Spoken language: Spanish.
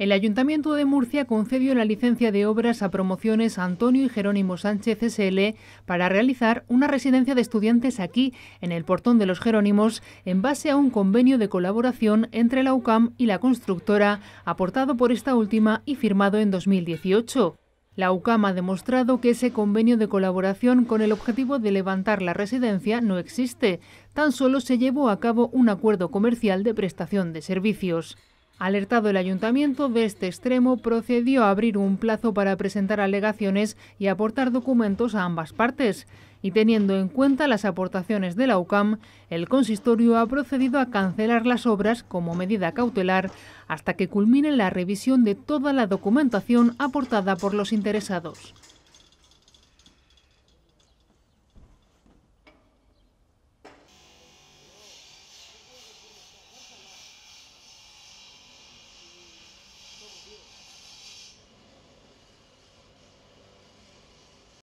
El Ayuntamiento de Murcia concedió la licencia de obras a promociones Antonio y Jerónimo Sánchez SL para realizar una residencia de estudiantes aquí, en el Portón de los Jerónimos, en base a un convenio de colaboración entre la UCAM y la constructora, aportado por esta última y firmado en 2018. La UCAM ha demostrado que ese convenio de colaboración con el objetivo de levantar la residencia no existe, tan solo se llevó a cabo un acuerdo comercial de prestación de servicios. Alertado el ayuntamiento de este extremo, procedió a abrir un plazo para presentar alegaciones y aportar documentos a ambas partes. Y teniendo en cuenta las aportaciones de la UCAM, el consistorio ha procedido a cancelar las obras como medida cautelar hasta que culmine la revisión de toda la documentación aportada por los interesados.